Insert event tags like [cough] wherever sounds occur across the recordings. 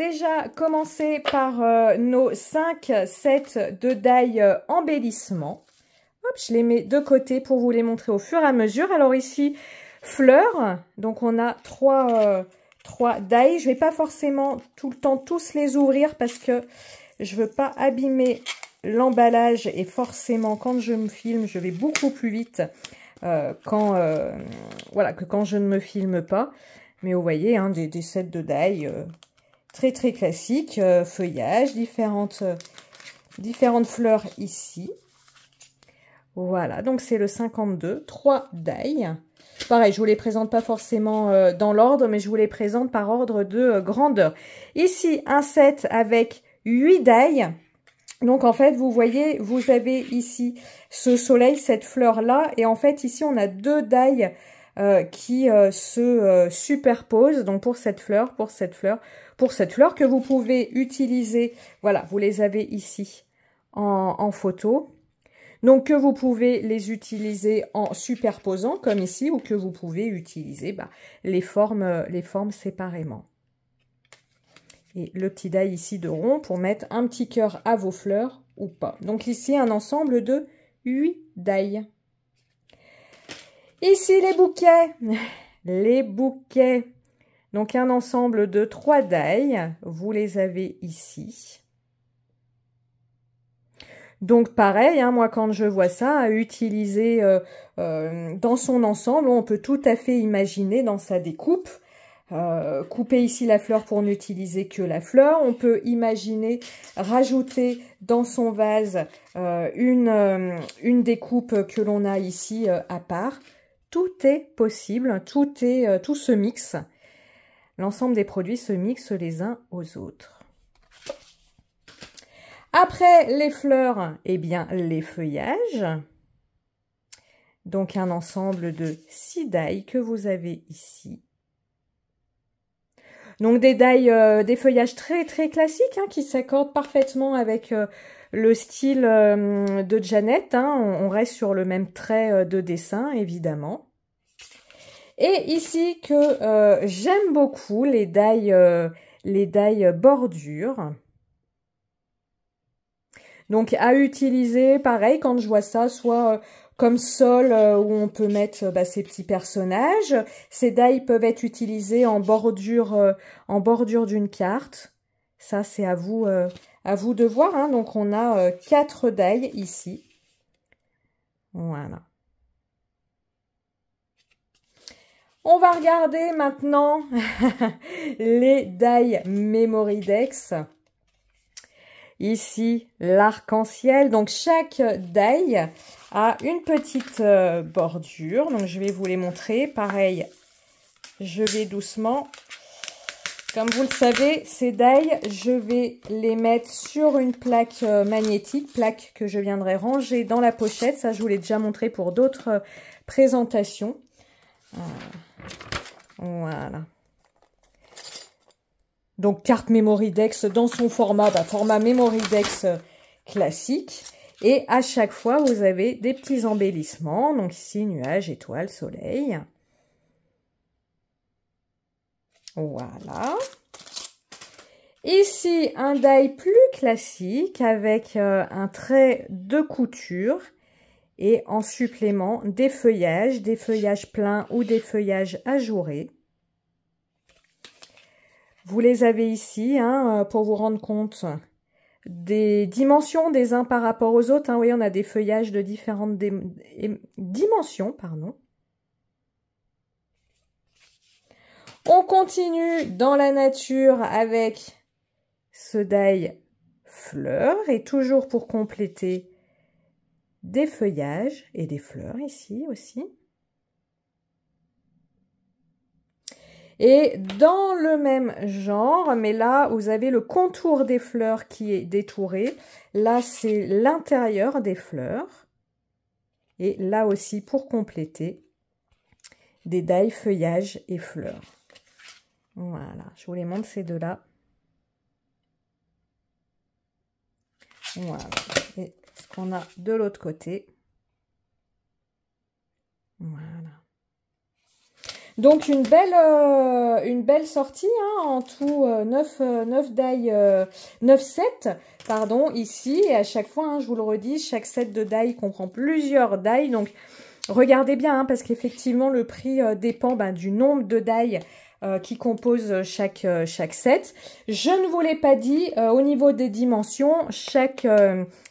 déjà commencer par euh, nos 5 sets de die euh, embellissement. Hop, je les mets de côté pour vous les montrer au fur et à mesure. Alors ici, fleurs. Donc on a trois, euh, Je ne vais pas forcément tout le temps tous les ouvrir parce que je ne veux pas abîmer l'emballage. Et forcément, quand je me filme, je vais beaucoup plus vite euh, quand, voilà, que quand je ne me filme pas. Mais vous voyez, hein, des, des, sets de die très très classique, euh, feuillage, différentes, euh, différentes fleurs ici. Voilà, donc c'est le 52, 3 d'ail. Pareil, je vous les présente pas forcément euh, dans l'ordre, mais je vous les présente par ordre de grandeur. Ici, un set avec 8 d'ail. Donc en fait, vous voyez, vous avez ici ce soleil, cette fleur-là, et en fait ici on a deux dailles euh, qui euh, se euh, superposent donc pour cette fleur, pour cette fleur, pour cette fleur que vous pouvez utiliser. Voilà, vous les avez ici en, photo. Donc que vous pouvez les utiliser en superposant comme ici ou que vous pouvez utiliser bah, les, formes, les formes séparément. Et le petit die ici de rond pour mettre un petit cœur à vos fleurs ou pas. Donc ici un ensemble de 8 die. Ici, les bouquets. [laughs] Les bouquets. Donc, un ensemble de trois dailles. Vous les avez ici. Donc, pareil, hein, moi, quand je vois ça, à utiliser euh, euh, dans son ensemble, on peut tout à fait imaginer dans sa découpe euh, couper ici la fleur pour n'utiliser que la fleur. On peut imaginer rajouter dans son vase une, une découpe que l'on a ici à part tout est possible, tout, est, euh, tout se mixe. L'ensemble des produits se mixent les uns aux autres. Après les fleurs, et eh bien les feuillages. Donc un ensemble de six dailles que vous avez ici. Donc des dailles, euh, des feuillages très très classiques hein, qui s'accordent parfaitement avec euh, le style euh, de Janet, hein. on, reste sur le même trait euh, de dessin, évidemment. Et ici que euh, j'aime beaucoup les dailles, les bordures. Donc à utiliser, pareil, quand je vois ça, soit comme sol où on peut mettre bah, ces petits personnages. Ces dailles peuvent être utilisées en bordure, en bordure d'une carte. Ça, c'est à vous, à vous de voir, hein. donc on a euh, quatre ici. Voilà. On va regarder maintenant [laughs] les dailles Memory Dex. Ici, l'arc-en-ciel. Donc, chaque daille a une petite euh, bordure. Donc, je vais vous les montrer. Pareil, je vais doucement. Comme vous le savez, ces dailles, je vais les mettre sur une plaque euh, magnétique, plaque que je viendrai ranger dans la pochette. Ça, je vous l'ai déjà montré pour d'autres euh, présentations. Euh, voilà. Donc, carte Memory Dex dans son format, bah, format Memory Dex classique. Et à chaque fois, vous avez des petits embellissements. Donc ici, nuages, étoiles, soleil. Voilà. Ici, un die plus classique avec euh, un trait de couture et en supplément des feuillages, des feuillages pleins ou des feuillages ajourés. Vous les avez ici hein, euh, pour vous rendre compte des dimensions des uns par rapport aux autres. Hein. Oui, on a des feuillages de différentes dimensions. Pardon. On continue dans la nature avec ce dail fleur et toujours pour compléter des feuillages et des fleurs ici aussi. Et dans le même genre, mais là, vous avez le contour des fleurs qui est détouré. Là, c'est l'intérieur des fleurs. Et là aussi, pour compléter, des dailles, feuillages et fleurs. Voilà, je vous les montre ces deux-là. Voilà. Et ce qu'on a de l'autre côté. Voilà. Donc une belle, euh, une belle sortie, hein, en tout 9, euh, 9 euh, sets, pardon, ici. Et à chaque fois, hein, je vous le redis, chaque set de die comprend plusieurs dailles, Donc Regardez bien, hein, parce qu'effectivement, le prix euh, dépend ben, du nombre de die euh, qui composent chaque, euh, chaque set. Je ne vous l'ai pas dit, au niveau des dimensions, chaque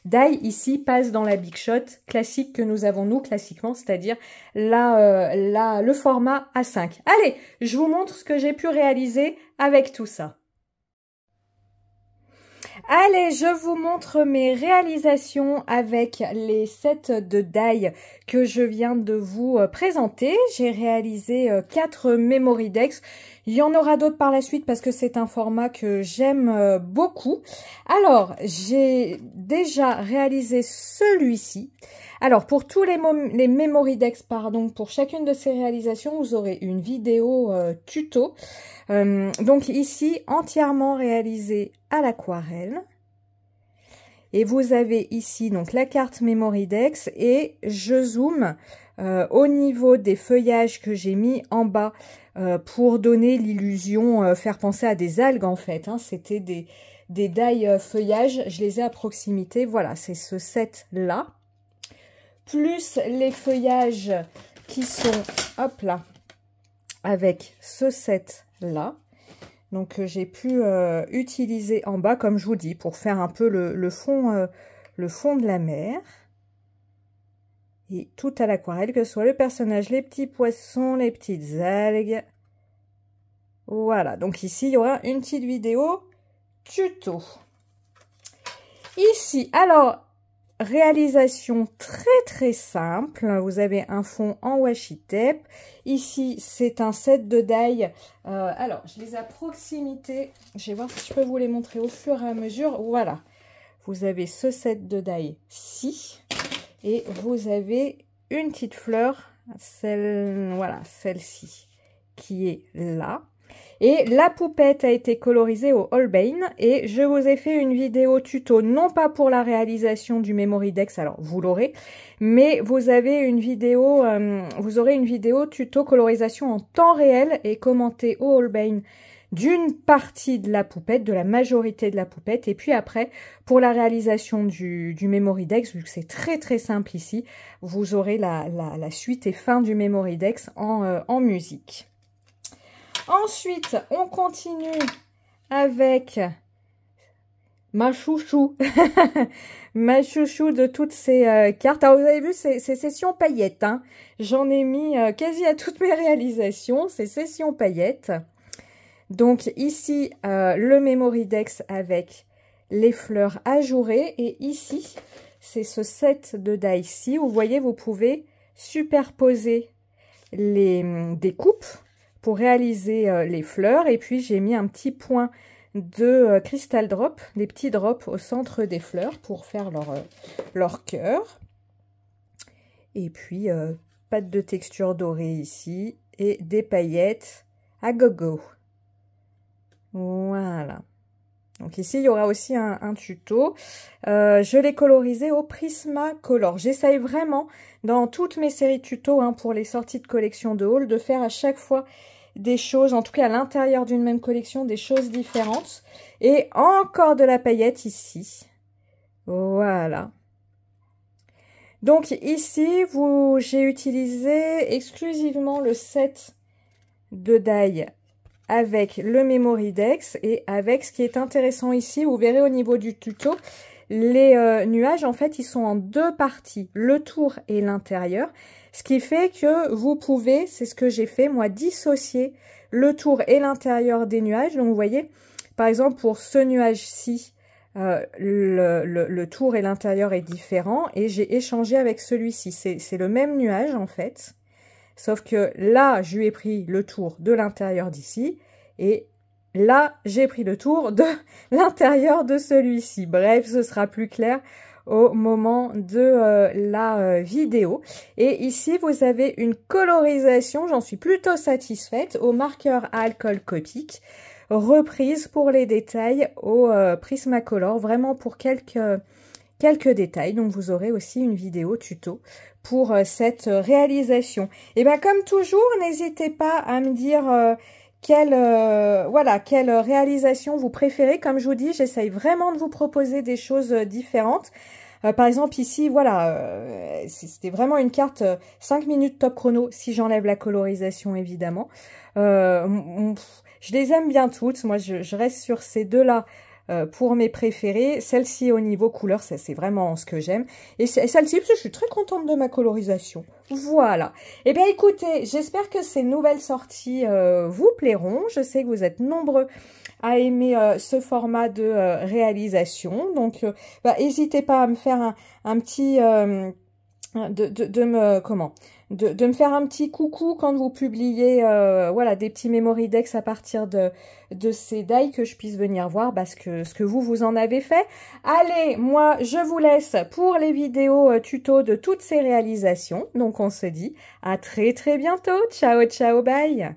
die ici passe dans la Big Shot classique que nous avons, nous, classiquement, c'est-à-dire là, là, le format A5. Allez, je vous montre ce que j'ai pu réaliser avec tout ça. Allez, je vous montre mes réalisations avec les sets de die que je viens de vous euh, présenter. J'ai réalisé euh, quatre Memory Decks il y en aura d'autres par la suite parce que c'est un format que j'aime euh, beaucoup. Alors, j'ai déjà réalisé celui-ci. Alors, pour tous les, les Memory pardon, pour chacune de ces réalisations, vous aurez une vidéo euh, tuto. Euh, donc ici, entièrement réalisé à l'aquarelle. Et vous avez ici donc la carte Memory Dex et je zoome au niveau des feuillages que j'ai mis en bas euh, pour donner l'illusion, euh, faire penser à des algues en fait. Hein. C'était des, des dailles euh, feuillages. je les ai à proximité. Voilà, c'est ce set là. Plus les feuillages qui sont, hop là, avec ce set là. Donc j'ai pu utiliser en bas, comme je vous dis, pour faire un peu le, fond, le fond de la mer et tout à l'aquarelle, que ce soit le personnage, les petits poissons, les petites algues. Voilà, donc ici, il y aura une petite vidéo tuto. Ici, alors, réalisation très très simple. Vous avez un fond en washi tape. Ici, c'est un set de die. Euh, alors, je les ai à proximité. Je vais voir si je peux vous les montrer au fur et à mesure. Voilà. Vous avez ce set de die-ci et vous avez une petite fleur, celle, voilà, celle-ci, qui est là. Et la poupette a été colorisée au Holbein et je vous ai fait une vidéo tuto, non pas pour la réalisation du Memory Dex, alors vous l'aurez, mais vous avez une vidéo, euh, vous aurez une vidéo tuto colorisation en temps réel et commentée au Holbein d'une partie de la poupette, de la majorité de la poupette. Et puis après, pour la réalisation du, du Memory Dex, vu que c'est très très simple ici, vous aurez la, la, suite et fin du Memory Dex en, euh, en musique. Ensuite, on continue avec ma chouchou, [laughs] ma chouchou de toutes ces euh, cartes. Alors, ah, vous avez vu, ces, ces sessions paillettes. Hein J'en ai mis euh, quasi à toutes mes réalisations, ces sessions paillettes. Donc ici, euh, le Memory avec les fleurs ajourées. Et ici, c'est ce set de où Vous voyez, vous pouvez superposer les hum, découpes pour réaliser euh, les fleurs. Et puis, j'ai mis un petit point de euh, cristal drop, des petits drops au centre des fleurs pour faire leur, leur cœur. Et puis, pâte de texture dorée ici et des paillettes à gogo. Voilà. Donc ici, il y aura aussi un, tuto. Euh, je l'ai colorisé au Prismacolor. J'essaye vraiment, dans toutes mes séries tuto, hein, pour les sorties de collection de haul, de faire à chaque fois des choses, en tout cas à l'intérieur d'une même collection, des choses différentes. Et encore de la paillette ici. Voilà. Donc ici, j'ai utilisé exclusivement le set de die avec le Memory Dex et avec ce qui est intéressant ici, vous verrez au niveau du tuto, les euh, nuages en fait ils sont en deux parties, le tour et l'intérieur, ce qui fait que vous pouvez, c'est ce que j'ai fait moi, dissocier le tour et l'intérieur des nuages. Donc vous voyez, par exemple pour ce nuage-ci, euh, le, le, tour et l'intérieur est différent et j'ai échangé avec celui-ci. C'est le même nuage en fait. Sauf que là, je lui ai pris le tour de l'intérieur d'ici et là, j'ai pris le tour de [laughs] l'intérieur de celui-ci. Bref, ce sera plus clair au moment de euh, la euh, vidéo. Et ici, vous avez une colorisation, j'en suis plutôt satisfaite, au marqueur à alcool copique, reprise pour les détails au euh, Prismacolor, vraiment pour quelques quelques détails. Donc, vous aurez aussi une vidéo tuto pour euh, cette euh, réalisation. Et bien, comme toujours, n'hésitez pas à me dire... Euh, quelle, voilà, quelle réalisation vous préférez. Comme je vous dis, j'essaye vraiment de vous proposer des choses différentes. par exemple, ici, voilà, c'était vraiment une carte 5 minutes top chrono, si j'enlève la colorisation, évidemment. je les aime bien toutes. Moi, je, je reste sur ces deux-là euh, pour mes préférées. Celle-ci au niveau couleur, c'est vraiment ce que j'aime. Et celle-ci, je suis très contente de ma colorisation. Voilà. Eh bien, écoutez, j'espère que ces nouvelles sorties euh, vous plairont. Je sais que vous êtes nombreux à aimer euh, ce format de réalisation. Donc, bah, n'hésitez pas à me faire un, un petit de, de, me comment de, de, me faire un petit coucou quand vous publiez euh, voilà des petits memory decks à partir de, de ces dai que je puisse venir voir parce que ce que vous vous en avez fait. Allez, moi je vous laisse pour les vidéos euh, tuto de toutes ces réalisations. Donc on se dit à très très bientôt. Ciao ciao bye.